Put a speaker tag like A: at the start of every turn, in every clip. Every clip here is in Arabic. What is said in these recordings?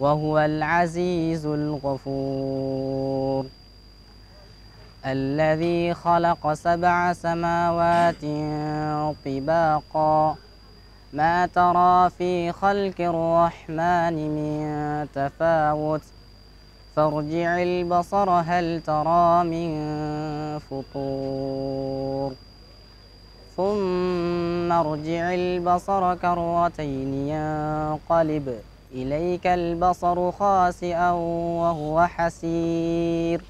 A: وهو العزيز الغفور الذي خلق سبع سماوات طباقا ما ترى في خلق الرحمن من تفاوت فارجع البصر هل ترى من فطور ثم ارجع البصر كرتين ينقلب إليك البصر خاسئا وهو حسير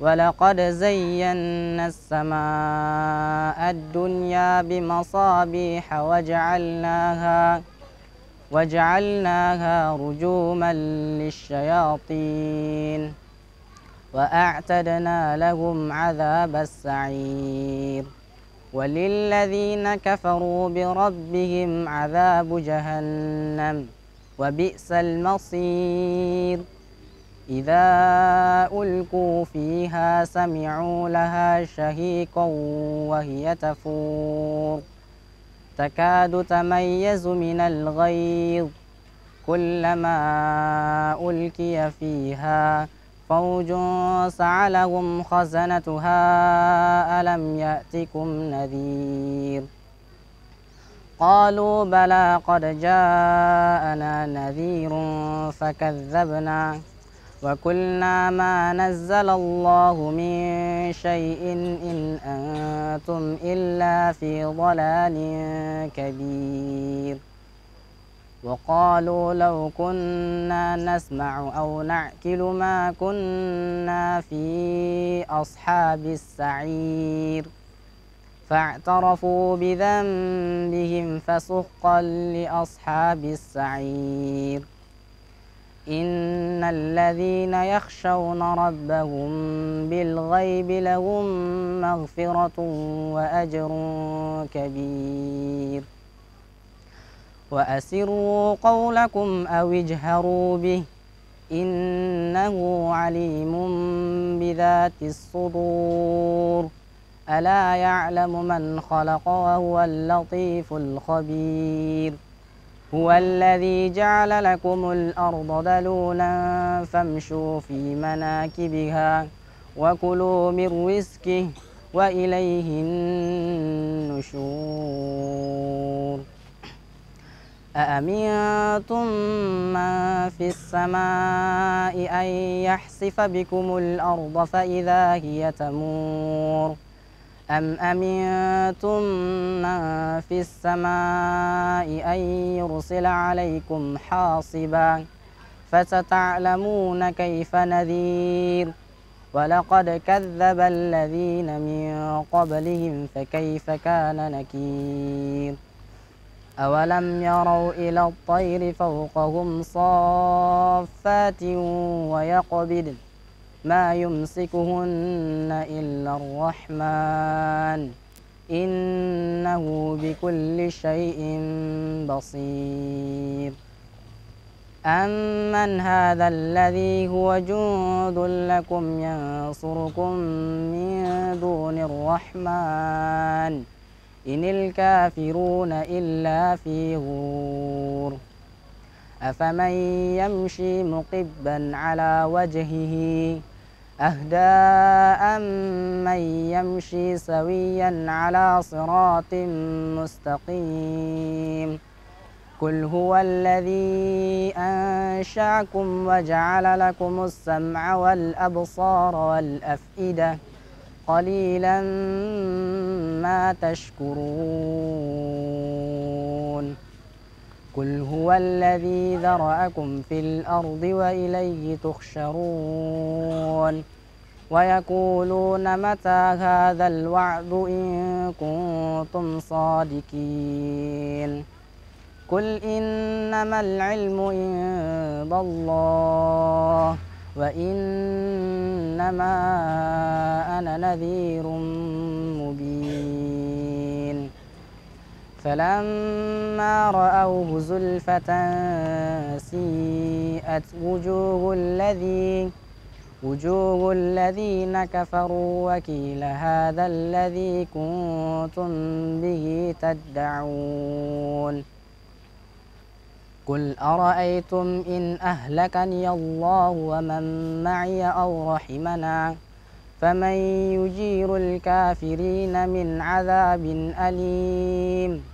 A: ولقد زينا السماء الدنيا بمصابيح وجعلناها وجعلناها رجوما للشياطين وأعتدنا لهم عذاب السعير وللذين كفروا بربهم عذاب جهنم وبئس المصير إذا ألقوا فيها سمعوا لها شهيقا وهي تفور تكاد تميز من الغيظ كلما ألقي فيها فوج سعلهم خزنتها ألم يأتكم نذير قالوا بلى قد جاءنا نذير فكذبنا وقلنا ما نزل الله من شيء إن أنتم إلا في ضلال كبير وقالوا لو كنا نسمع أو نعكل ما كنا في أصحاب السعير فاعترفوا بذنبهم فسحقا لأصحاب السعير إن الذين يخشون ربهم بالغيب لهم مغفرة وأجر كبير وأسروا قولكم أو اجهروا به إنه عليم بذات الصدور ألا يعلم من خلق وهو اللطيف الخبير هو الذي جعل لكم الأرض ذلولا فامشوا في مناكبها وكلوا من رزقه وإليه النشور أأمنتم من في السماء أن يحصف بكم الأرض فإذا هي تمور أم أمنتم من في السماء أن يرسل عليكم حاصبا فستعلمون كيف نذير ولقد كذب الذين من قبلهم فكيف كان نكير أولم يروا إلى الطير فوقهم صافات ويقبض ما يمسكهن إلا الرحمن إنه بكل شيء بصير أمن هذا الذي هو جند لكم ينصركم من دون الرحمن إن الكافرون إلا في غور أفمن يمشي مقبا على وجهه أهداء من يمشي سويا على صراط مستقيم قل هو الذي أنشأكم وجعل لكم السمع والأبصار والأفئدة قليلا ما تشكرون قل هو الذي ذرأكم في الأرض وإليه تخشرون ويقولون متى هذا الوعد إن كنتم صادقين قل إنما العلم عند الله وإنما أنا نذير مبين فلما رأوه زلفة سيئت وجوه الذين وجوه الذين كفروا وكيل هذا الذي كنتم به تدعون قل أرأيتم إن أهلكني الله ومن معي أو رحمنا فمن يجير الكافرين من عذاب أليم